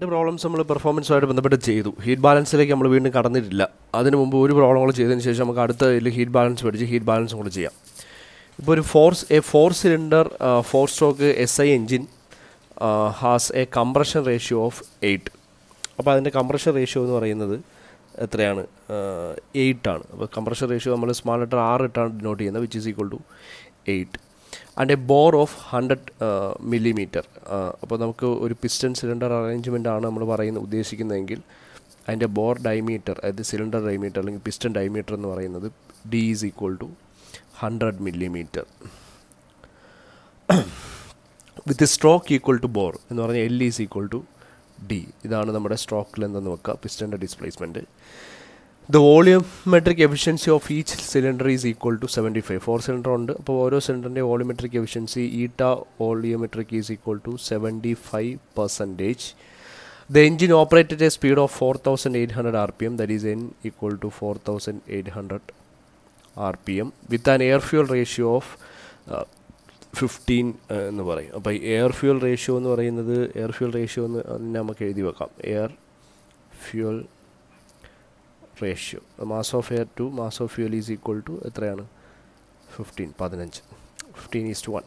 രണ്ട് പ്രോബ്ലംസ് നമ്മൾ പെർഫോമൻസുമായിട്ട് ബന്ധപ്പെട്ട് ചെയ്തു ഹീറ്റ് ബാലൻസിലേക്ക് നമ്മൾ വീണ്ടും കടന്നിട്ടില്ല അതിന് മുമ്പ് ഒരു പ്രോബ്ലം കൂടെ ചെയ്തതിന് ശേഷം നമുക്ക് അടുത്ത ഇതിൽ ഹീറ്റ് ബാലൻസ് പഠിച്ച് ഹീറ്റ് ബാലൻസും കൂടെ ചെയ്യാം ഇപ്പോൾ ഒരു ഫോർസ് a four cylinder four stroke S I engine has a compression ratio of eight അപ്പോൾ അതിൻ്റെ കംപ്രഷൻ റേഷ്യോ എന്ന് പറയുന്നത് എത്രയാണ് എയ്റ്റ് ആണ് അപ്പോൾ കംപ്രഷൻ റേഷ്യോ നമ്മൾ സ്മാൾ ലെറ്റർ ആറ് ഇട്ടാണ് ഡിനോട്ട് ചെയ്യുന്നത് which is equal to eight and a bore of hundred millimetre അപ്പോൾ നമുക്ക് ഒരു പിസ്റ്റൺ സിലിണ്ടർ അറേഞ്ച്മെൻ്റ് ആണ് നമ്മൾ പറയുന്നത് ഉദ്ദേശിക്കുന്നതെങ്കിൽ അതിൻ്റെ ബോർ ഡൈമീറ്റർ അതായത് സിലിണ്ടർ ഡൈമീറ്റർ അല്ലെങ്കിൽ പിസ്റ്റൺ ഡൈമീറ്റർ എന്ന് പറയുന്നത് D is equal to hundred millimetre with stroke equal to bore എന്ന് പറഞ്ഞാൽ L is equal to D ഇതാണ് നമ്മുടെ സ്ട്രോക്കിൽ എന്ന് വെക്കുക പിസ്റ്റൻ്റെ displacement the volume metric efficiency of each cylinder is equal to seventy five four cylinder ഉണ്ട് അപ്പോൾ ഓരോ സിലിണ്ടറിൻ്റെ volumetric efficiency eta volumetric is equal to seventy five percentage the engine operated A speed of four thousand eight hundred R P M that is N equal to four thousand eight hundred R P M with an air fuel ratio of fifteen എന്ന് പറയും അപ്പോൾ air fuel ratio എന്ന് പറയുന്നത് air fuel ratio എന്ന് നമുക്ക് എഴുതി വെക്കാം air fuel ratio mass of air to mass of fuel is equal to എത്രയാണ് ഫിഫ്റ്റീൻ പതിനഞ്ച് fifteen is to one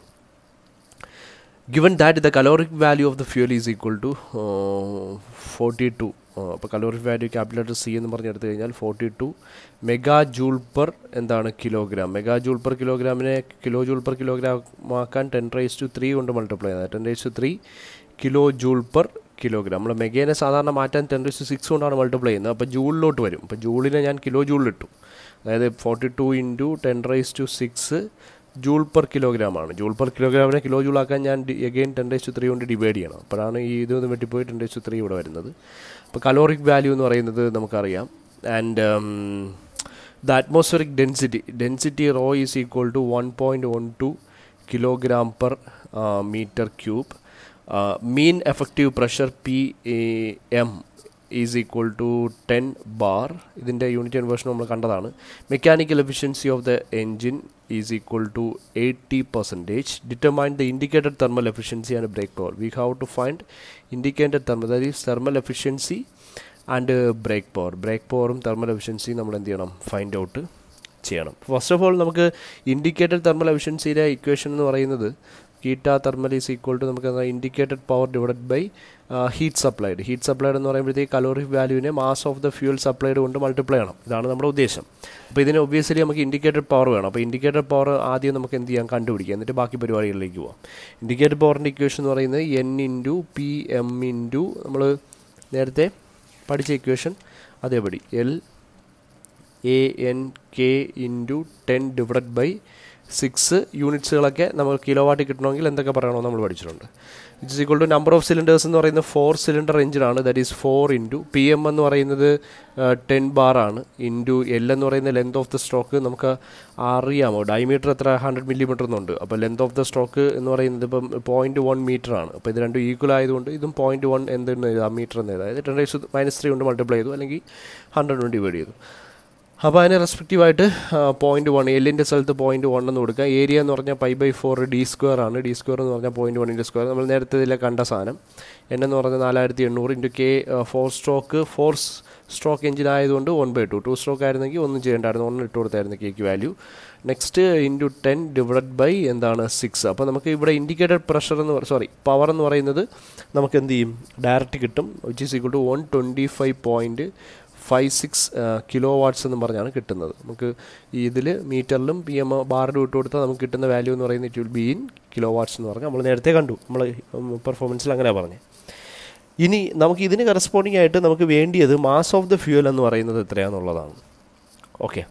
given that the calorific value of the fuel is equal to forty two അപ്പോൾ calorific value capital letter C എന്ന് പറഞ്ഞ് എടുത്തു കഴിഞ്ഞാൽ forty two mega joule per എന്താണ് kilogram mega joule per കിലോഗ്രാമിനെ kilo joule per kilogram ആക്കാൻ ten raise to three കൊണ്ട് multiply ചെയ്താൽ ten raise to three kilo joule per kilogram നമ്മൾ മെഗേനെ സാധാരണ മാറ്റാൻ ടെൻ ടു സിക്സ് കൊണ്ടാണ് മൾട്ടിപ്ലൈ ചെയ്യുന്നത് അപ്പോൾ ജൂളിലോട്ട് വരും അപ്പോൾ ജൂളിനെ ഞാൻ കിലോ ജൂളിലിട്ടു അതായത് forty two into ten raise to six joule per കിലോഗ്രാമാണ് ജൂൾ പെർ കിലോഗ്രാമിനെ കിലോ ജൂൾ ആക്കാൻ ഞാൻ again ten raise to three കൊണ്ട് ഡിവൈഡ് ചെയ്യണം അപ്പോഴാണ് ഈ ഇത് ഒന്ന് വെട്ടിപ്പോയി ടെൻ ഡേസ് ടു ത്രീ ഇവിടെ വരുന്നത് അപ്പോൾ കലോറിക് വാല്യൂ എന്ന് പറയുന്നത് നമുക്കറിയാം and the atmospheric density density rho is equal to one point one two kilogram per metre cube uh, mean effective pressure PAM is equal to ten bar ഇതിൻ്റെ unit conversion നമ്മൾ കണ്ടതാണ് mechanical efficiency of the engine is equal to eighty percentage determine the indicated thermal efficiency and brake power we have to find indicated thermal അതായത് thermal efficiency and brake power brake പവറും തെർമൽ എഫിഷ്യൻസിയും നമ്മൾ എന്ത് ചെയ്യണം find out ചെയ്യണം first of all നമുക്ക് indicated thermal എഫിഷ്യൻസിയുടെ ഇക്വേഷൻ എന്ന് പറയുന്നത് theta thermal is equal to നമുക്ക് indicated power divide by heat supplied heat supplied എന്ന് പറയുമ്പോഴത്തേക്ക് കലോറി വാല്യൂവിനെ mass of the fuel supplied കൊണ്ട് മൾട്ടിപ്ലൈ ചെയ്യണം ഇതാണ് നമ്മുടെ ഉദ്ദേശം അപ്പോൾ ഇതിന് ഒബ്വിയസ്ലി നമുക്ക് ഇൻഡിക്കേറ്റഡ് പവർ വേണം അപ്പോൾ ഇൻഡിക്കേറ്റഡ് പവർ ആദ്യം നമുക്ക് എന്ത് ചെയ്യാം കണ്ടുപിടിക്കാം എന്നിട്ട് ബാക്കി പരിപാടികളിലേക്ക് പോവാം ഇൻഡിക്കേറ്റഡ് പവറിൻ്റെ ഇക്വേഷൻ എന്ന് പറയുന്നത് N into P M into നമ്മൾ നേരത്തെ പഠിച്ച ഇക്വേഷൻ അതേപടി L A N K into ten divide by six യൂണിറ്റ്സുകളൊക്കെ നമ്മൾ കിലോ വാട്ടി കിട്ടണമെങ്കിൽ എന്തൊക്കെ പറയണമെന്ന് നമ്മൾ പഠിച്ചിട്ടുണ്ട് it's equal to number of cylinders എന്ന് പറയുന്നത് ഫോർ സിലിണ്ടർ എഞ്ചിനാണ് that is four into P M എന്ന് പറയുന്നത് ടെൻ ആണ് ഇൻറ്റു എൽ എന്ന് പറയുന്ന ലെങ്ത് ഓഫ് ദ സ്ട്രോക്ക് നമുക്ക് അറിയാമോ ഡയമീറ്റർ എത്ര ഹൺഡ്രഡ് മില്ലിമീറ്റർ എന്നുണ്ട് അപ്പോൾ ലെങ്ത് ഓഫ് ദ സ്ട്രോക്ക് എന്ന് പറയുന്നത് ഇപ്പം പോയിൻറ്റ് വൺ മീറ്റർ ആണ് അപ്പോൾ ഇത് രണ്ടും ഈക്വൽ ആയതുകൊണ്ട് ഇതും പോയിൻറ്റ് വൺ എന്തെന്ന് എഴുതാം മീറ്റർ എന്ന് അതായത് ടെൻ റേസ് മൈനസ് ത്രീ കൊണ്ട് മൾട്ടിപ്ലൈ ചെയ്തു അല്ലെങ്കിൽ ഹൺഡ്രഡ് കൊണ്ട് ഡിവൈഡ് ചെയ്തു അപ്പോൾ അതിന് റെസ്പെക്റ്റീവായിട്ട് പോയിൻ്റ് വൺ എല്ലിൻ്റെ സ്ഥലത്ത് പോയിൻ്റ് വൺ എന്ന് കൊടുക്കുക ഏരിയ എന്ന് പറഞ്ഞാൽ pi by four D square ആണ് ഡി സ്ക്വയർ എന്ന് പറഞ്ഞാൽ പോയിൻ്റ് വണ്ണിൻ്റെ സ്ക്വയർ നമ്മൾ നേരത്തെ ഇതിലെ കണ്ട സാധനം എണ്ണെന്ന് പറഞ്ഞാൽ നാലായിരത്തി എണ്ണൂറ് into K four stroke four stroke engine ആയതുകൊണ്ട് one by two two stroke ആയിരുന്നെങ്കിൽ ഒന്നും ചെയ്യേണ്ടായിരുന്നു ഒന്ന് ഇട്ട് കൊടുത്തായിരുന്നു കേക്ക് value next into ten divide by എന്താണ് സിക്സ് അപ്പോൾ നമുക്ക് ഇവിടെ ഇൻഡിക്കേറ്റഡ് പ്രഷർ എന്ന് സോറി പവർ എന്ന് പറയുന്നത് നമുക്ക് എന്ത് ചെയ്യും ഡയറക്റ്റ് കിട്ടും which is equal to one twenty five point five six kilo watts എന്ന് പറഞ്ഞാണ് കിട്ടുന്നത് നമുക്ക് ഈ ഇതിൽ മീറ്ററിലും പി എം ബാറിലും ഇട്ട് കൊടുത്താൽ നമുക്ക് കിട്ടുന്ന വാല്യൂ എന്ന് പറയുന്നത് it will be in kilo watts എന്ന് പറഞ്ഞാൽ നമ്മൾ നേരത്തെ കണ്ടു നമ്മൾ പെർഫോമൻസിൽ അങ്ങനെ പറഞ്ഞത് ഇനി നമുക്ക് ഇതിന് കറസ്പോണ്ടിങ് ആയിട്ട് നമുക്ക് വേണ്ടിയത് മാസ് ഓഫ് ദ ഫ്യൂവൽ എന്ന് പറയുന്നത് എത്രയാണെന്നുള്ളതാണ് ഓക്കെ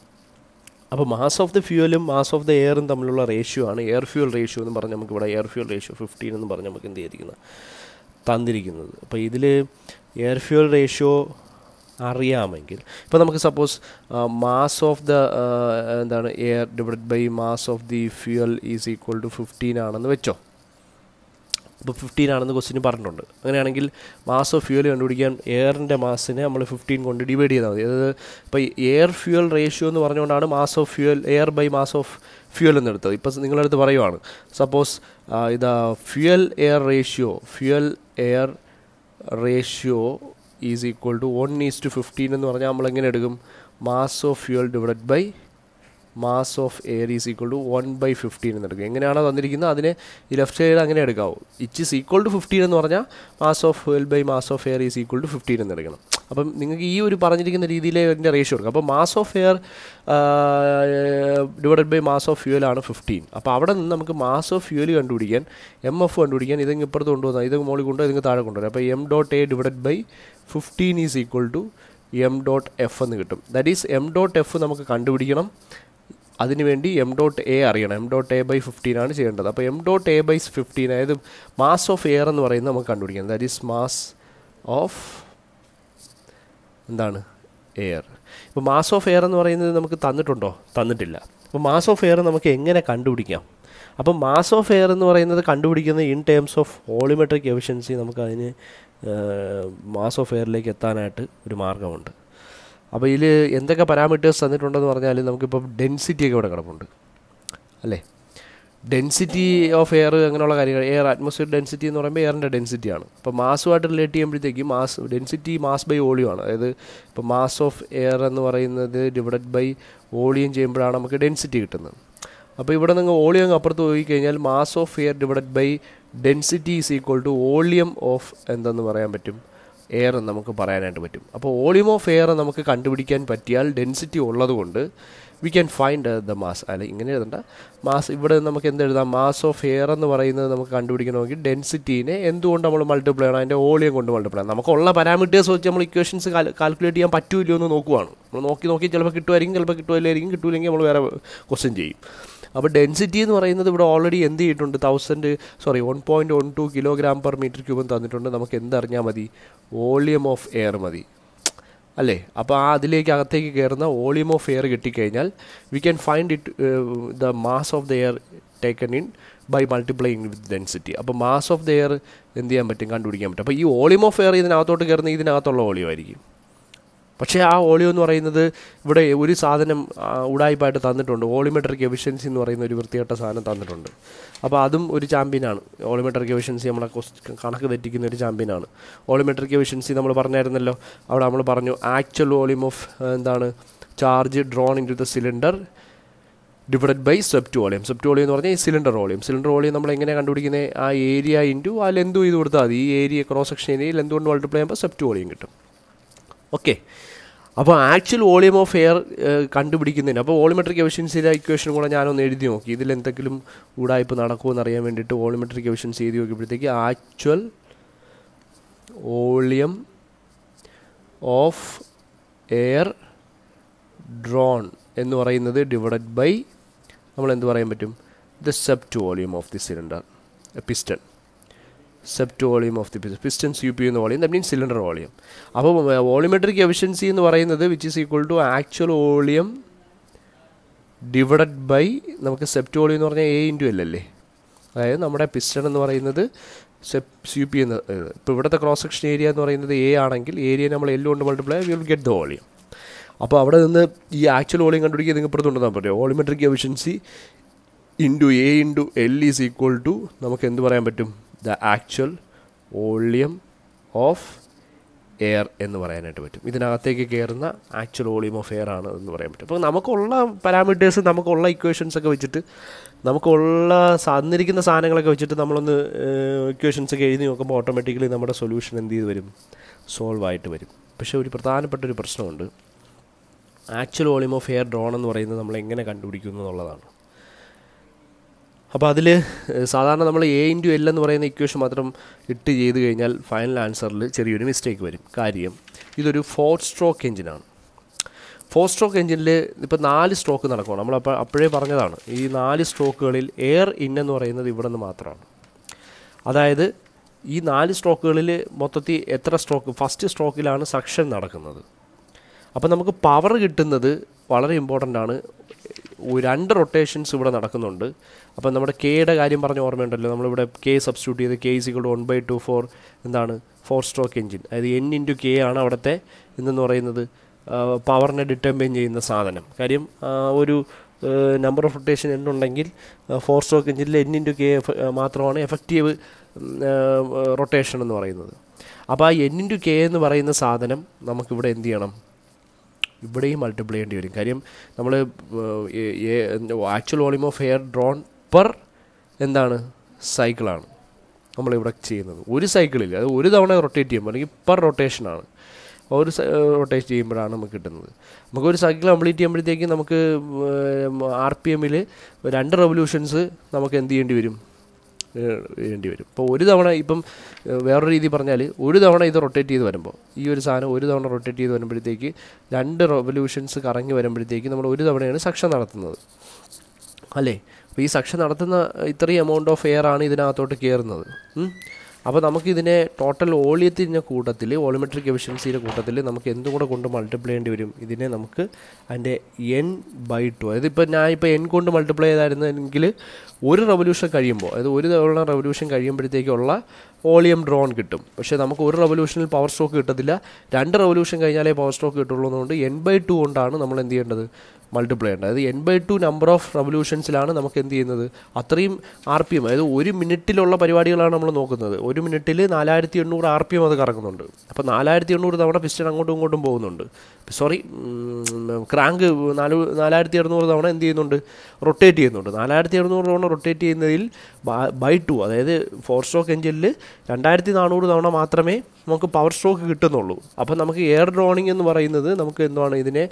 അപ്പോൾ മാസ് ഓഫ് ദ ഫ്യൂവലും മാസ് ഓഫ് ദ എയറും തമ്മിലുള്ള റേഷ്യോ ആണ് എയർ ഫ്യൂവൽ റേഷ്യോ എന്ന് പറഞ്ഞാൽ നമുക്ക് ഇവിടെ എയർ ഫ്യൂവൽ റേഷ്യോ ഫിഫ്റ്റീൻ എന്ന് പറഞ്ഞാൽ നമുക്ക് എന്ത് ചെയ്തിരിക്കുന്നത് തന്നിരിക്കുന്നത് അപ്പോൾ ഇതിൽ എയർ ഫ്യൂവൽ റേഷ്യോ അറിയാമെങ്കിൽ ഇപ്പോൾ നമുക്ക് സപ്പോസ് മാസ് ഓഫ് ദ എന്താണ് air divide by mass of the fuel is equal to fifteen ആണെന്ന് വെച്ചോ ഇപ്പോൾ ഫിഫ്റ്റീൻ ആണെന്ന് ക്വസ്റ്റിന് പറഞ്ഞിട്ടുണ്ട് അങ്ങനെയാണെങ്കിൽ മാസ് ഓഫ് ഫ്യൂൽ കണ്ടുപിടിക്കാൻ എയറിൻ്റെ മാസിനെ നമ്മൾ ഫിഫ്റ്റീൻ കൊണ്ട് ഡിവൈഡ് ചെയ്താൽ മതി അതായത് ഇപ്പോൾ എയർ ഫ്യൂൽ റേഷ്യോ എന്ന് പറഞ്ഞുകൊണ്ടാണ് mass of fuel air by mass of fuel എന്നെടുത്തത് ഇപ്പോൾ നിങ്ങളടുത്ത് പറയുവാണ് സപ്പോസ് ഇതാ fuel air ratio fuel air ratio is equal to one is to fifteen എന്ന് പറഞ്ഞാൽ നമ്മളെങ്ങനെ എടുക്കും mass of fuel divide by mass of air is equal to one by fifteen എന്ന് എടുക്കുക എങ്ങനെയാണോ തന്നിരിക്കുന്നത് അതിനെ ഈ ലെഫ്റ്റ് സൈഡ് അങ്ങനെ എടുക്കാവൂ ഇച്ച് ഇസ് ഈക്വൾ ടു ഫിഫ്റ്റീൻ എന്ന് പറഞ്ഞാൽ mass of fuel by mass of air is equal to fifteen എന്ന് എടുക്കണം അപ്പം നിങ്ങൾക്ക് ഈ ഒരു പറഞ്ഞിരിക്കുന്ന രീതിയിൽ അതിൻ്റെ റേഷ്യോ എടുക്കും അപ്പോൾ mass of air divide by mass of fuel ആണ് ഫിഫ്റ്റീൻ അപ്പോൾ അവിടെ നിന്ന് നമുക്ക് മാസ് ഓഫ് ഫ്യൂവൽ കണ്ടുപിടിക്കാൻ എം എഫ് കണ്ടുപിടിക്കാൻ ഇതെങ്കിൽ ഇപ്പുറത്ത് കൊണ്ടുവന്നാൽ ഇത് മോളിൽ കൊണ്ടുപോയി ഇതിങ്ങ് താഴെ കൊണ്ടുവരാം അപ്പോൾ M dot A divide by fifteen is equal to M dot F എന്ന് കിട്ടും that is M dot F നമുക്ക് കണ്ടുപിടിക്കണം അതിനുവേണ്ടി എം ഡോട്ട് എ അറിയണം M dot A by fifteen ആണ് ചെയ്യേണ്ടത് അപ്പോൾ M dot A by fifteen അതായത് മാസ് ഓഫ് എയർ എന്ന് പറയുന്നത് നമുക്ക് കണ്ടുപിടിക്കാം ദാറ്റ് ഈസ് മാസ് ഓഫ് എന്താണ് എയർ ഇപ്പോൾ മാസ് ഓഫ് എയർ എന്ന് പറയുന്നത് നമുക്ക് തന്നിട്ടുണ്ടോ തന്നിട്ടില്ല അപ്പോൾ മാസ് ഓഫ് എയർ നമുക്ക് എങ്ങനെ കണ്ടുപിടിക്കാം അപ്പോൾ മാസ് ഓഫ് എയർ എന്ന് പറയുന്നത് കണ്ടുപിടിക്കുന്നത് in terms of volumetric efficiency നമുക്കതിന് മാസ് ഓഫ് എയറിലേക്ക് എത്താനായിട്ട് ഒരു മാർഗമുണ്ട് അപ്പോൾ ഇതിൽ എന്തൊക്കെ പാരാമീറ്റേഴ്സ് തന്നിട്ടുണ്ടെന്ന് പറഞ്ഞാൽ നമുക്കിപ്പോൾ ഡെൻസിറ്റിയൊക്കെ ഇവിടെ കിടപ്പുണ്ട് അല്ലേ ഡെൻസിറ്റി ഓഫ് എയർ അങ്ങനെയുള്ള കാര്യങ്ങൾ എയർ അറ്റ്മോസ്ഫിയർ ഡെൻസിറ്റി എന്ന് പറയുമ്പോൾ എയറിൻ്റെ ഡെൻസിറ്റിയാണ് ഇപ്പോൾ മാസുമായിട്ട് റിലേറ്റ് ചെയ്യുമ്പോഴത്തേക്കും മാസ് ഡെൻസിറ്റി മാസ് ബൈ ആണ് അതായത് ഇപ്പോൾ മാസ് ഓഫ് എയർ എന്ന് പറയുന്നത് ഡിവൈഡ് ബൈ വോളിയം ചെയ്യുമ്പോഴാണ് നമുക്ക് ഡെൻസിറ്റി കിട്ടുന്നത് അപ്പോൾ ഇവിടെ നിങ്ങൾ വോളിയം അങ്ങ് അപ്പുറത്ത് പോയി കഴിഞ്ഞാൽ mass of air divide by density is equal to volume of എന്തെന്ന് പറയാൻ പറ്റും എയർ എന്ന് നമുക്ക് പറയാനായിട്ട് പറ്റും അപ്പോൾ വോളിയം ഓഫ് എയർ നമുക്ക് കണ്ടുപിടിക്കാൻ പറ്റിയാൽ ഡെൻസിറ്റി ഉള്ളതുകൊണ്ട് we can find the mass അല്ല ഇങ്ങനെ എഴുതണ്ട മാസ് ഇവിടെ നമുക്ക് എന്ത് എഴുതാം മാസ് ഓഫ് എയർ എന്ന് പറയുന്നത് നമുക്ക് കണ്ടുപിടിക്കണമെങ്കിൽ ഡെൻസിറ്റീനെ എന്തുകൊണ്ട് നമ്മൾ മൾട്ടിപ്ലൈ ചെയ്യണം അതിൻ്റെ വോളിയം കൊണ്ട് മൾട്ടിപ്ലൈ ചെയ്യണം നമുക്കുള്ള പാരാമീറ്റേഴ്സ് വെച്ച് നമ്മൾ ഇക്വേഷൻസ് കാൽക്കുലേറ്റ് ചെയ്യാൻ പറ്റൂല്ലോ എന്ന് നോക്കുവാണ് നമ്മൾ നോക്കി നോക്കി ചിലപ്പോൾ കിട്ടുമായിരിക്കും ചിലപ്പോൾ കിട്ടുമല്ലായിരിക്കും കിട്ടില്ലെങ്കിൽ നമ്മൾ വേറെ ക്വസ്റ്റ്യൻ ചെയ്യും അപ്പോൾ ഡെൻസിറ്റി എന്ന് പറയുന്നത് ഇവിടെ ഓൾറെഡി എന്ത് ചെയ്തിട്ടുണ്ട് thousand sorry one point one two kilogram per metre ക്യൂബും തന്നിട്ടുണ്ട് നമുക്ക് എന്തറിഞ്ഞാൽ മതി വോളിയം ഓഫ് എയർ മതി അല്ലേ അപ്പോൾ ആ അതിലേക്ക് അകത്തേക്ക് കയറുന്ന വോളിയം ഓഫ് എയർ കിട്ടിക്കഴിഞ്ഞാൽ we can find it the mass of the air taken in by multiplying with density അപ്പോൾ മാസ് ഓഫ് ദ എയർ എന്ത് ചെയ്യാൻ പറ്റും കണ്ടുപിടിക്കാൻ പറ്റും അപ്പോൾ ഈ വോളിയം ഓഫ് എയർ ഇതിനകത്തോട്ട് കയറുന്ന ഇതിനകത്തുള്ള വോളിയം ആയിരിക്കും പക്ഷേ ആ ഓളിയോ എന്ന് പറയുന്നത് ഇവിടെ ഒരു സാധനം ഉടായ്പായിട്ട് തന്നിട്ടുണ്ട് ഓളിമെട്രിക് എഫിഷ്യൻസി എന്ന് പറയുന്ന ഒരു വൃത്തികെട്ട സാധനം തന്നിട്ടുണ്ട് അപ്പോൾ അതും ഒരു ചാമ്പ്യനാണ് ഓളിമെട്രിക് എഫിഷ്യൻസി നമ്മളെ കണക്ക് തെറ്റിക്കുന്ന ഒരു ചാമ്പ്യനാണ് ഓളിമെട്രിക് എഫിഷ്യൻസി നമ്മൾ പറഞ്ഞായിരുന്നല്ലോ അവിടെ നമ്മൾ പറഞ്ഞു ആക്ച്വൽ വോളിയം ഓഫ് എന്താണ് charge drawn into the cylinder divide by swept volume swept volume എന്ന് പറഞ്ഞാൽ ഈ സിലിണ്ടർ വോളിയം സിലിണ്ടർ വോളിയം നമ്മൾ എങ്ങനെ കണ്ടുപിടിക്കുന്നത് ആ ഏരിയ ഇൻറ്റു ആ ലെന്തു ചെയ്ത് കൊടുത്താൽ മതി ഈ area cross section area length കൊണ്ട് മൾട്ടിപ്ലൈ ചെയ്യുമ്പോൾ സെപ്റ്റ് വോളിയം കിട്ടും ഓക്കെ അപ്പോൾ ആക്ച്വൽ വോളിയം ഓഫ് എയർ കണ്ടുപിടിക്കുന്നതിന് അപ്പോൾ വോളിമെട്രിക് എഫിഷ്യൻസിയുടെ ഇക്വേഷൻ കൂടെ ഞാനൊന്ന് എഴുതി നോക്കി ഇതിൽ എന്തെങ്കിലും ഊടായ്പ നടക്കുമോ എന്നറിയാൻ വേണ്ടിയിട്ട് വോളിമെട്രിക് എഫിഷ്യൻസി എഴുതി നോക്കിയപ്പോഴത്തേക്ക് actual volume of air drawn എന്ന് പറയുന്നത് ഡിവൈഡഡ് ബൈ നമ്മൾ എന്ത് പറയാൻ പറ്റും the swept volume of the cylinder piston swept volume of the piston C P എന്ന volume that means cylinder volume അപ്പോൾ വോളിമെട്രിക് എഫിഷ്യൻസി എന്ന് പറയുന്നത് which is equal to actual volume divided by നമുക്ക് swept volume എന്ന് പറഞ്ഞാൽ A into L അതായത് നമ്മുടെ piston എന്ന് പറയുന്നത് സെപ് സി പി എന്ന് ഇപ്പോൾ ഇവിടുത്തെ ക്രോസ് സെക്ഷൻ ഏരിയ എന്ന് പറയുന്നത് എ ആണെങ്കിൽ ഏരിയ നമ്മൾ എല്ലു കൊണ്ട് multiply will get the volume അപ്പോൾ അവിടെ നിന്ന് ഈ ആക്ച്വൽ വോളിയം കണ്ടുപിടിക്കുക നിങ്ങൾക്ക് ഇപ്പുറത്തുണ്ടെന്ന് പറ്റും volumetric efficiency into A into L is equal to നമുക്ക് എന്ത് പറയാൻ പറ്റും the actual volume of air എന്ന് പറയാനായിട്ട് പറ്റും ഇതിനകത്തേക്ക് കയറുന്ന ആക്ച്വൽ വോളിയം ഓഫ് എയർ ആണ് എന്ന് പറയാൻ പറ്റും അപ്പോൾ നമുക്കുള്ള പാരാമീറ്റേഴ്സ് നമുക്കുള്ള ഇക്വേഷൻസ് ഒക്കെ വെച്ചിട്ട് നമുക്കുള്ള തന്നിരിക്കുന്ന സാധനങ്ങളൊക്കെ വെച്ചിട്ട് നമ്മളൊന്ന് ഇക്വേഷൻസ് ഒക്കെ എഴുതി നോക്കുമ്പോൾ ഓട്ടോമാറ്റിക്കലി നമ്മുടെ സൊല്യൂഷൻ എന്ത് ചെയ്ത് വരും സോൾവ് ആയിട്ട് വരും പക്ഷേ ഒരു പ്രധാനപ്പെട്ട ഒരു പ്രശ്നമുണ്ട് actual volume of air drawn എന്ന് പറയുന്നത് നമ്മൾ എങ്ങനെ കണ്ടുപിടിക്കുന്നു എന്നുള്ളതാണ് അപ്പോൾ അതിൽ സാധാരണ നമ്മൾ എ ഇൻറ്റു എൽ എന്ന് പറയുന്ന ഇക്വേഷൻ മാത്രം ഇട്ട് ചെയ്ത് കഴിഞ്ഞാൽ ഫൈനൽ ആൻസറിൽ ചെറിയൊരു മിസ്റ്റേക്ക് വരും കാര്യം ഇതൊരു ഫോർ സ്ട്രോക്ക് എഞ്ചിനാണ് ഫോർ സ്ട്രോക്ക് എഞ്ചിനിൽ ഇപ്പോൾ നാല് സ്ട്രോക്ക് നമ്മൾ അപ്പോൾ അപ്പോഴേ പറഞ്ഞതാണ് ഈ നാല് സ്ട്രോക്കുകളിൽ എയർ ഇൻ എന്ന് പറയുന്നത് ഇവിടെ നിന്ന് മാത്രമാണ് അതായത് ഈ നാല് സ്ട്രോക്കുകളിൽ മൊത്തത്തിൽ എത്ര സ്ട്രോക്ക് ഫസ്റ്റ് സ്ട്രോക്കിലാണ് സക്ഷൻ നടക്കുന്നത് അപ്പോൾ നമുക്ക് പവർ കിട്ടുന്നത് വളരെ ഇമ്പോർട്ടൻ്റ് ആണ് രണ്ട് റൊട്ടേഷൻസ് ഇവിടെ നടക്കുന്നുണ്ട് അപ്പം നമ്മുടെ കെയുടെ കാര്യം പറഞ്ഞ ഓർമ്മയുണ്ടല്ലോ നമ്മളിവിടെ കെ സബ്സ്റ്റിറ്റ്യൂട്ട് ചെയ്ത് കെ ഇസിക്കോട് വൺ ബൈ ടു ഫോർ എന്താണ് ഫോർ സ്ട്രോക്ക് എഞ്ചിൻ അതായത് എൻ ഇൻറ്റു കെ ആണ് അവിടുത്തെ എന്തെന്ന് പറയുന്നത് പവറിനെ ഡിറ്റർമൈൻ ചെയ്യുന്ന സാധനം കാര്യം ഒരു നമ്പർ ഓഫ് റൊട്ടേഷൻ എന്നുണ്ടെങ്കിൽ ഫോർ സ്ട്രോക്ക് എഞ്ചിനിൽ എൻ ഇൻറ്റു കെ മാത്രമാണ് എഫക്റ്റീവ് റൊട്ടേഷൻ എന്ന് പറയുന്നത് അപ്പോൾ ആ എൻ ഇൻറ്റു കെ എന്ന് പറയുന്ന സാധനം നമുക്കിവിടെ എന്ത് ചെയ്യണം ഇവിടെയും മൾട്ടിപ്ലൈ ചെയ്യേണ്ടി വരും കാര്യം നമ്മൾ actual volume of air drawn per എന്താണ് സൈക്കിളാണ് നമ്മളിവിടെ ചെയ്യുന്നത് ഒരു സൈക്കിളിൽ അത് ഒരു തവണ റൊട്ടേറ്റ് ചെയ്യുമ്പോൾ അല്ലെങ്കിൽ പെർ റൊട്ടേഷനാണ് ഒരു റൊട്ടേറ്റ് ചെയ്യുമ്പോഴാണ് നമുക്ക് കിട്ടുന്നത് നമുക്ക് ഒരു സൈക്കിൾ കംപ്ലീറ്റ് ചെയ്യുമ്പോഴത്തേക്കും നമുക്ക് ആർ പി എമ്മിൽ രണ്ട് റെവല്യൂഷൻസ് നമുക്ക് എന്ത് ചെയ്യേണ്ടി വരും വേണ്ടി വരും ഇപ്പോൾ ഒരു തവണ ഇപ്പം വേറൊരു രീതി പറഞ്ഞാൽ ഒരു തവണ ഇത് റൊട്ടേറ്റ് ചെയ്ത് വരുമ്പോൾ ഈ ഒരു സാധനം ഒരു തവണ റൊട്ടേറ്റ് ചെയ്ത് വരുമ്പോഴത്തേക്ക് രണ്ട് റെവല്യൂഷൻസ് കറങ്ങി വരുമ്പോഴത്തേക്ക് നമ്മൾ ഒരു തവണയാണ് സക്ഷൻ നടത്തുന്നത് അല്ലേ അപ്പോൾ ഈ സക്ഷൻ നടത്തുന്ന ഇത്രയും എമൗണ്ട് ഓഫ് എയർ ആണ് ഇതിനകത്തോട്ട് കയറുന്നത് അപ്പോൾ നമുക്കിതിനെ ടോട്ടൽ ഓളിയത്തിരിഞ്ഞ കൂട്ടത്തിൽ ഓളിമെട്രിക് എഫിഷ്യൻസിയുടെ കൂട്ടത്തിൽ നമുക്ക് എന്തുകൂടെ കൂടെ കൊണ്ട് മൾട്ടിപ്ലൈ ചെയ്യേണ്ടി വരും ഇതിനെ നമുക്ക് അതിൻ്റെ എൻ ബൈ ടു അതായത് ഇപ്പോൾ ഞാൻ ഇപ്പോൾ എൻ കൊണ്ട് മൾട്ടിപ്ലൈ ചെയ്തായിരുന്നെങ്കിൽ ഒരു റവല്യൂഷൻ കഴിയുമ്പോൾ അതായത് ഒരു തവണ റവല്യൂഷൻ കഴിയുമ്പോഴത്തേക്കുള്ള വോളിയം ഡ്രോൺ കിട്ടും പക്ഷേ നമുക്ക് ഒരു റവല്യൂഷനിൽ പവർ സ്ട്രോക്ക് കിട്ടത്തില്ല രണ്ട് റവല്യൂഷൻ കഴിഞ്ഞാലേ പവർ സ്ട്രോക്ക് കിട്ടുള്ളൂ എന്നുകൊണ്ട് എൻ ബൈ ടു കൊണ്ടാണ് നമ്മൾ എന്ത് ചെയ്യേണ്ടത് മൾട്ടിപ്ലൈ ഉണ്ട് അതായത് N by two number of റവല്യൂഷൻസിലാണ് നമുക്ക് എന്ത് ചെയ്യുന്നത് അത്രയും ആർ പി എം അതായത് ഒരു മിനിറ്റിലുള്ള പരിപാടികളാണ് നമ്മൾ നോക്കുന്നത് ഒരു മിനിറ്റിൽ നാലായിരത്തി എണ്ണൂറ് ആർ പി എം അത് കറങ്ങുന്നുണ്ട് അപ്പോൾ നാലായിരത്തി എണ്ണൂറ് തവണ പിസ്റ്റൺ അങ്ങോട്ടും ഇങ്ങോട്ടും പോകുന്നുണ്ട് സോറി ക്രാങ്ക് നാല് നാലായിരത്തി എഴുന്നൂറ് തവണ എന്ത് ചെയ്യുന്നുണ്ട് റൊട്ടേറ്റ് ചെയ്യുന്നുണ്ട് നാലായിരത്തി എഴുന്നൂറ് തവണ റൊട്ടേറ്റ് ചെയ്യുന്നതിൽ ബൈ ടു അതായത് ഫോർ സ്റ്റോക്ക് എഞ്ചിനിൽ രണ്ടായിരത്തി നാനൂറ് തവണ മാത്രമേ നമുക്ക് പവർ സ്ട്രോക്ക് കിട്ടുന്നുള്ളൂ അപ്പോൾ നമുക്ക് എയർ ഡ്രോണിങ് എന്ന് പറയുന്നത് നമുക്ക് എന്താണ് ഇതിനെ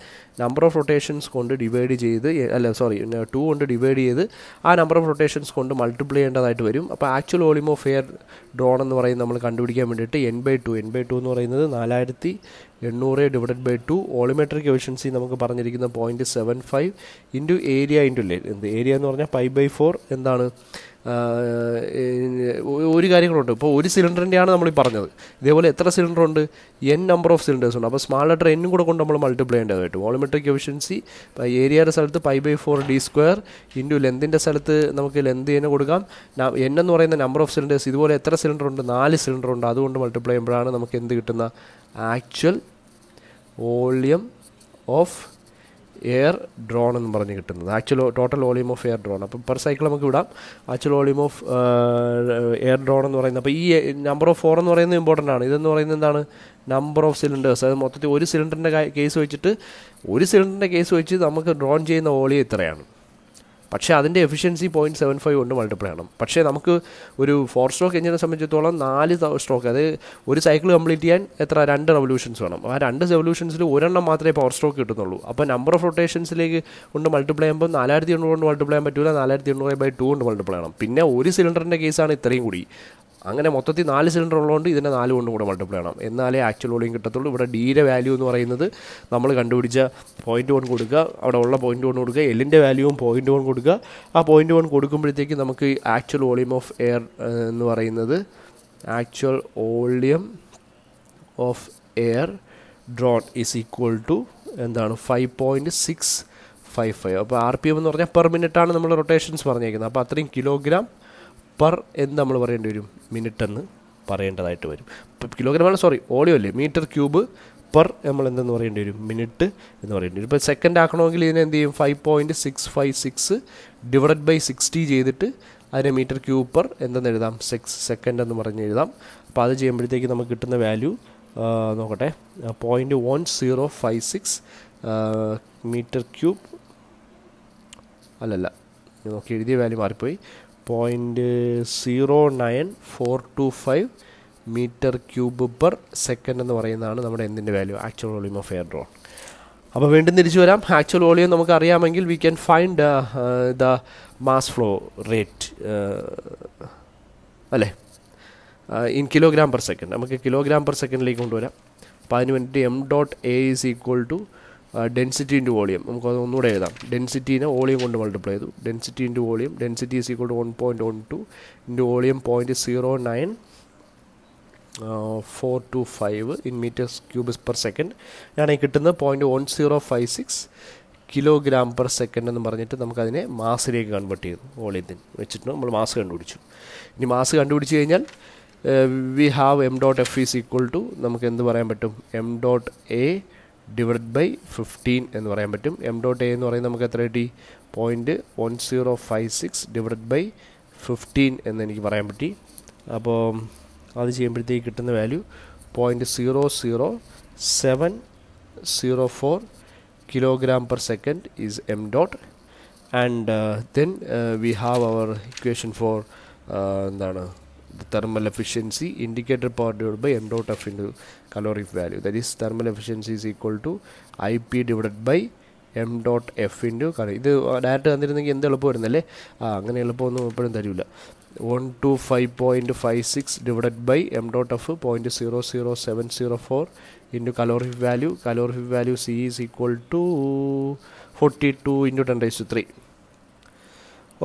നമ്പർ ഓഫ് റൊട്ടേഷൻസ് കൊണ്ട് ഡിവൈഡ് ചെയ്ത് അല്ല സോറി ടു കൊണ്ട് ഡിവൈഡ് ചെയ്ത് ആ നമ്പർ ഓഫ് റൊട്ടേഷൻസ് കൊണ്ട് മൾട്ടിപ്ലൈ ചെയ്യേണ്ടതായിട്ട് വരും അപ്പോൾ actual volume of air drawn എന്ന് പറയുന്നത് നമ്മൾ കണ്ടുപിടിക്കാൻ വേണ്ടിയിട്ട് N by two N by two എന്ന് പറയുന്നത് നാലായിരത്തി എണ്ണൂറ് divided by two volumetric efficiency നമുക്ക് പറഞ്ഞിരിക്കുന്ന point seven five into area into length എന്ത് ഏരിയ എന്ന് പറഞ്ഞാൽ ഫൈവ് ബൈ ഫോർ എന്താണ് ഒരു കാര്യങ്ങളുണ്ട് ഇപ്പോൾ ഒരു സിലിണ്ടറിൻ്റെയാണ് നമ്മൾ ഈ പറഞ്ഞത് ഇതേപോലെ എത്ര സിലിണ്ടർ ഉണ്ട് എൻ നമ്പർ ഓഫ് സിലിണ്ടേഴ്സ് ഉണ്ട് അപ്പോൾ സ്മാൾ ലെറ്റർ എന്നും കൂടെ കൊണ്ട് നമ്മൾ മൾട്ടിപ്ലൈ ചെയ്യേണ്ടതായിട്ട് വോളിമെട്രിക് എഫിഷ്യൻസി ഏരിയയുടെ സ്ഥലത്ത് pi by four D square into ലെന്തിൻ്റെ സ്ഥലത്ത് നമുക്ക് ലെന്ത് തന്നെ കൊടുക്കാം എൻ എന്ന് പറയുന്ന നമ്പർ ഓഫ് സിലിണ്ടേഴ്സ് ഇതുപോലെ എത്ര സിലിണ്ടർ ഉണ്ട് നാല് സിലിണ്ടർ ഉണ്ട് അതുകൊണ്ട് മൾട്ടിപ്ലൈ ചെയ്യുമ്പോഴാണ് നമുക്ക് എന്ത് കിട്ടുന്ന actual volume of air drawn എന്ന് പറഞ്ഞ് കിട്ടുന്നത് actual total volume of air drawn അപ്പം പെർ സൈക്കിൾ നമുക്ക് വിടാം actual volume of air drawn എന്ന് പറയുന്നത് അപ്പോൾ ഈ നമ്പർ ഓഫ് ഫോർ എന്ന് പറയുന്നത് ഇമ്പോർട്ടൻ്റ് ആണ് ഇതെന്ന് പറയുന്നത് എന്താണ് നമ്പർ ഓഫ് സിലിണ്ടേഴ്സ് അത് മൊത്തത്തിൽ ഒരു സിലിണ്ടറിൻ്റെ കേസ് വെച്ചിട്ട് ഒരു സിലിണ്ടറിൻ്റെ കേസ് വെച്ച് നമുക്ക് ഡ്രോൺ ചെയ്യുന്ന വോളിയം ഇത്രയാണ് പക്ഷേ അതിൻ്റെ എഫിഷ്യൻസി പോയിൻറ്റ് സെവൻ ഫൈവ് കൊണ്ട് മൾട്ടിപ്ലൈ ആണ് പക്ഷേ നമുക്ക് ഒരു ഫോർ സ്ട്രോക്ക് എഞ്ചിനെ സംബന്ധിച്ചിടത്തോളം നാല് സ്ട്രോക്ക് അത് ഒരു സൈക്കിൾ കംപ്ലീറ്റ് ചെയ്യാൻ എത്ര രണ്ട് റെവല്യൂഷൻസ് വേണം ആ രണ്ട് റെവല്യൂഷൻസിൽ ഒരെണ്ണം മാത്രമേ പവർ സ്ട്രോക്ക് കിട്ടുന്നുള്ളൂ അപ്പോൾ നമ്പർ ഓഫ് റൊട്ടേഷൻസിലേക്ക് കൊണ്ട് മൾട്ടിപ്ലൈ ചെയ്യുമ്പോൾ നാലായിരത്തി എണ്ണൂറ് കൊണ്ട് മൾട്ടിപ്ലൈ ചെയ്യാൻ പറ്റില്ല നാലായിരത്തി എണ്ണൂറ് ബൈ ടു കൊണ്ട് മൾട്ടിപ്ലൈ ചെയ്യണം പിന്നെ ഒരു സിലിണ്ടറിൻ്റെ കേസാണ് ഇത്രയും കൂടി അങ്ങനെ മൊത്തത്തിൽ നാല് സിലിണ്ടർ ഉള്ളതുകൊണ്ട് ഇതിനെ നാല് കൊണ്ടും കൂടെ മൾട്ടിപ്ലൈ ചെയ്യണം എന്നാലേ ആക്ച്വൽ വോളിയം കിട്ടത്തുള്ളൂ ഇവിടെ ഡീയുടെ വാല്യൂ എന്ന് പറയുന്നത് നമ്മൾ കണ്ടുപിടിച്ച പോയിൻറ്റ് വൺ കൊടുക്കുക അവിടെ ഉള്ള പോയിൻറ്റ് വൺ കൊടുക്കുക എല്ലിൻ്റെ വാല്യൂവും പോയിൻറ്റ് വൺ കൊടുക്കുക ആ പോയിൻറ്റ് വൺ കൊടുക്കുമ്പോഴത്തേക്ക് നമുക്ക് ആക്ച്വൽ വോളിയം ഓഫ് എയർ എന്ന് പറയുന്നത് actual volume of air drawn is equal to എന്താണ് five point six five five അപ്പോൾ ആർ പി എം എന്ന് പറഞ്ഞാൽ പെർ മിനിറ്റാണ് നമ്മൾ റൊട്ടേഷൻസ് പറഞ്ഞേക്കുന്നത് അപ്പോൾ അത്രയും കിലോഗ്രാം പെർ എന്ന് നമ്മൾ പറയേണ്ടി വരും മിനിറ്റ് എന്ന് പറയേണ്ടതായിട്ട് വരും കിലോഗ്രാമാണ് സോറി ഓളിയോ അല്ലേ മീറ്റർ ക്യൂബ് പെർ നമ്മൾ എന്തെന്ന് പറയേണ്ടി വരും മിനിറ്റ് എന്ന് പറയേണ്ടി വരും ഇപ്പോൾ സെക്കൻഡ് ആക്കണമെങ്കിൽ ഇതിനെ എന്ത് ചെയ്യും five point six five six divide by sixty ചെയ്തിട്ട് അതിനെ മീറ്റർ ക്യൂബ് പെർ എന്തെന്ന് എഴുതാം സിക്സ് സെക്കൻഡ് എന്ന് പറഞ്ഞ് എഴുതാം അപ്പോൾ അത് ചെയ്യുമ്പോഴത്തേക്ക് നമുക്ക് കിട്ടുന്ന വാല്യൂ നോക്കട്ടെ point one zero five six metre cube അല്ലല്ല നോക്കി എഴുതിയ വാല്യൂ മാറിപ്പോയി point zero nine four two five metre cube per second എന്ന് പറയുന്നതാണ് നമ്മുടെ എന്തിൻ്റെ value actual volume of air drawn അപ്പോൾ വീണ്ടും തിരിച്ചു വരാം ആക്ച്വൽ വോളിയം നമുക്ക് അറിയാമെങ്കിൽ we can find the mass flow rate അല്ലേ ഇൻ കിലോഗ്രാം പെർ സെക്കൻഡ് നമുക്ക് കിലോഗ്രാം പെർ സെക്കൻഡിലേക്ക് കൊണ്ടുവരാം അപ്പോൾ അതിന് വേണ്ടിയിട്ട് M dot A is equal to density into volume നമുക്കത് ഒന്നുകൂടെ എഴുതാം ഡെൻസിറ്റീനെ വോളിയം കൊണ്ട് മൾട്ടിപ്ലൈ ചെയ്തു density into volume density is equal to one point one two into volume point zero nine four two five in metres cubes per second ഞാനീ കിട്ടുന്നത് point one zero five six kilogram per second എന്ന് പറഞ്ഞിട്ട് നമുക്കതിനെ മാസിലേക്ക് convert ചെയ്തു വോളിയത്തിൽ വെച്ചിട്ട് നമ്മൾ mass കണ്ടുപിടിച്ചു ഇനി മാസ് കണ്ടുപിടിച്ച് കഴിഞ്ഞാൽ we have M dot F is equal to നമുക്ക് എന്ത് പറയാൻ പറ്റും M dot A divide by fifteen എന്ന് പറയാൻ പറ്റും എം ഡോട്ട് എ എന്ന് പറയുന്നത് നമുക്ക് എത്ര കിട്ടി point one zero five six divide by fifteen എന്ന് എനിക്ക് പറയാൻ പറ്റി അപ്പോൾ അത് ചെയ്യുമ്പോഴത്തേക്ക് കിട്ടുന്ന value point zero zero seven zero four kilogram per second is M dot and then we have our equation for എന്താണ് the thermal efficiency indicated power divided by m dot f into calorific value that is thermal efficiency is equal to ip divided by M dot F into കറി ഇത് direct തന്നിരുന്നെങ്കിൽ എന്ത് എളുപ്പമായിരുന്നല്ലേ ആ അങ്ങനെ എളുപ്പമൊന്നും എപ്പോഴും തരില്ല one two five point five six divide by M dot F point zero zero seven zero four into calorific value calorific value C is equal to forty two into ten raise to three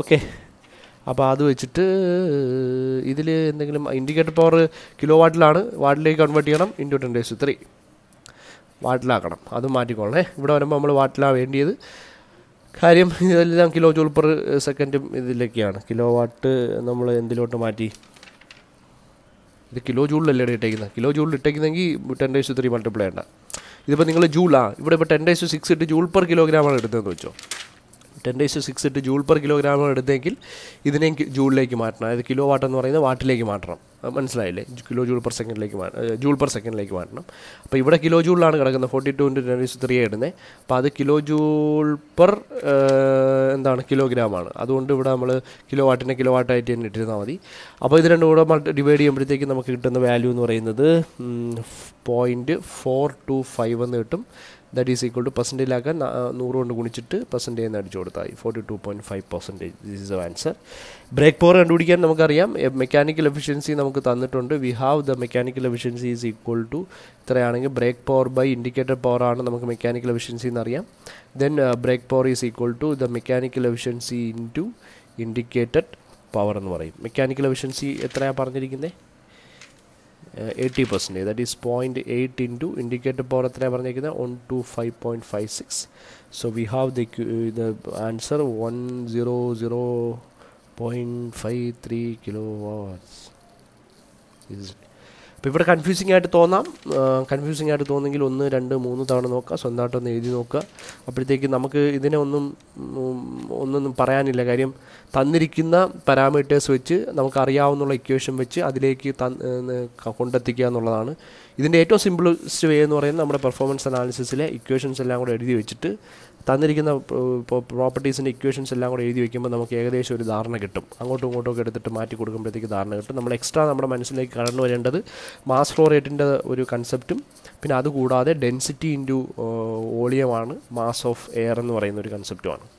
okay അപ്പോൾ അത് വെച്ചിട്ട് ഇതിൽ എന്തെങ്കിലും indicator power kilo വാട്ടിലാണ് വാട്ടിലേക്ക് convert ചെയ്യണം into ten raise three വാട്ടിലാക്കണം അത് മാറ്റിക്കോളണേ ഇവിടെ വരുമ്പോൾ നമ്മൾ വാട്ടിലാണ് വേണ്ടിയത് കാര്യം ഇതെല്ലാം കിലോ ജൂൾ പെർ സെക്കൻഡും ഇതിലൊക്കെയാണ് കിലോ വാട്ട് നമ്മൾ എന്തിലോട്ട് മാറ്റി ഇത് കിലോ ജൂളിലല്ലേ ഇട്ടേക്കുന്നത് കിലോ ജൂളിൽ ഇട്ടേക്കുന്നെങ്കിൽ ടെൻ ഡേസ് ത്രീ മൾട്ടിപ്ലൈ ഉണ്ട് ഇതിപ്പോൾ നിങ്ങൾ ജൂളാണ് ഇവിടെ ഇപ്പോൾ ടെൻ ഡേസ് സിക്സ് ഇട്ട് ജൂൾ പെർ കിലോഗ്രാമാണ് എടുത്തതെന്ന് വെച്ചോ ടെൻ ഡേസ് സിക്സ് എട്ട് ജൂൾ പെർ കിലോഗ്രാം എടുത്തെങ്കിൽ ഇതിനെ ജൂളിലേക്ക് മാറ്റണം അതായത് കിലോ വാട്ട് എന്ന് പറയുന്നത് വാട്ടിലേക്ക് മാറ്റണം മനസ്സിലായില്ലേ കിലോ ജൂൾ പെർ സെക്കൻഡിലേക്ക് മാറ്റണം ജൂൾ പെർ സെക്കൻഡിലേക്ക് മാറ്റണം അപ്പോൾ ഇവിടെ കിലോ ജൂളിലാണ് കിടക്കുന്നത് forty two into ten raise three ഇടുന്നത് അപ്പോൾ അത് കിലോ ജൂൾ പെർ എന്താണ് കിലോഗ്രാമാണ് അതുകൊണ്ട് ഇവിടെ നമ്മൾ കിലോ വാട്ടിനെ കിലോ വാട്ടായിട്ട് തന്നെ ഇട്ടിരുന്നാൽ മതി അപ്പോൾ ഇത് രണ്ടും കൂടെ ഡിവൈഡ് ചെയ്യുമ്പോഴത്തേക്ക് നമുക്ക് കിട്ടുന്ന വാല്യൂ എന്ന് പറയുന്നത് പോയിൻറ്റ് ഫോർ ടു ഫൈവ് എന്ന് കിട്ടും ദാറ്റ് ഈസ് ഈക്വൾ ടു പെർസെൻറ്റേജിലാക്കാൻ നൂറ് കൊണ്ട് ഗുണിച്ചിട്ട് പെർസെൻറ്റേജ് എന്ന് അടിച്ചു കൊടുത്താൽ മതി forty two point five percentage this is answer brake power കണ്ടുപിടിക്കാൻ നമുക്കറിയാം മെക്കാനിക്കൽ എഫിഷ്യൻസി നമുക്ക് തന്നിട്ടുണ്ട് we have the mechanical efficiency is equal to ഇത്രയാണെങ്കിൽ brake power by indicator power ആണ് നമുക്ക് മെക്കാനിക്കൽ എഫിഷ്യൻസി എന്നറിയാം then brake power is equal to the mechanical efficiency into indicated power എന്ന് പറയും മെക്കാനിക്കൽ എഫിഷ്യൻസി എത്രയാണ് പറഞ്ഞിരിക്കുന്നത് 80 percent that is 0.8 into indicator power to 5.56. so we have the uh, the answer 100 0.53 kilowatts അപ്പോൾ ഇവിടെ confusing ആയിട്ട് തോന്നാം confusing ആയിട്ട് തോന്നുമെങ്കിൽ ഒന്ന് രണ്ട് മൂന്ന് തവണ നോക്കുക ഒന്ന് എഴുതി നോക്കുക അപ്പോഴത്തേക്ക് നമുക്ക് ഇതിനെ ഒന്നും ഒന്നൊന്നും പറയാനില്ല കാര്യം തന്നിരിക്കുന്ന പാരാമീറ്റേഴ്സ് വെച്ച് നമുക്കറിയാവുന്ന ഇക്വേഷൻ വെച്ച് അതിലേക്ക് കൊണ്ടെത്തിക്കുക എന്നുള്ളതാണ് ഇതിൻ്റെ ഏറ്റവും സിമ്പിളസ്റ്റ് വേ എന്ന് പറയുന്നത് നമ്മുടെ പെർഫോമൻസ് അനാലിസിസിലെ ഇക്വേഷൻസ് എല്ലാം കൂടെ എഴുതി വെച്ചിട്ട് തന്നിരിക്കുന്ന ഇപ്പോൾ പ്രോപ്പർട്ടീസിൻ്റെ ഇക്വേഷൻസ് എല്ലാം കൂടെ എഴുതി വയ്ക്കുമ്പോൾ നമുക്ക് ഏകദേശം ഒരു ധാരണ കിട്ടും അങ്ങോട്ടും ഇങ്ങോട്ടും ഒക്കെ എടുത്തിട്ട് മാറ്റി കൊടുക്കുമ്പോഴത്തേക്ക് ധാരണ കിട്ടും നമ്മൾ എക്സ്ട്രാ നമ്മുടെ മനസ്സിലേക്ക് കടന്നു വരേണ്ടത് മാസ് ഫ്ലോ റേറ്റിൻ്റെ ഒരു കൺസെപ്റ്റും പിന്നെ അതുകൂടാതെ ഡെൻസിറ്റി ഇൻറ്റു വോളിയമാണ് മാസ് ഓഫ് എയർ എന്ന് പറയുന്ന ഒരു കൺസെപ്റ്റുമാണ്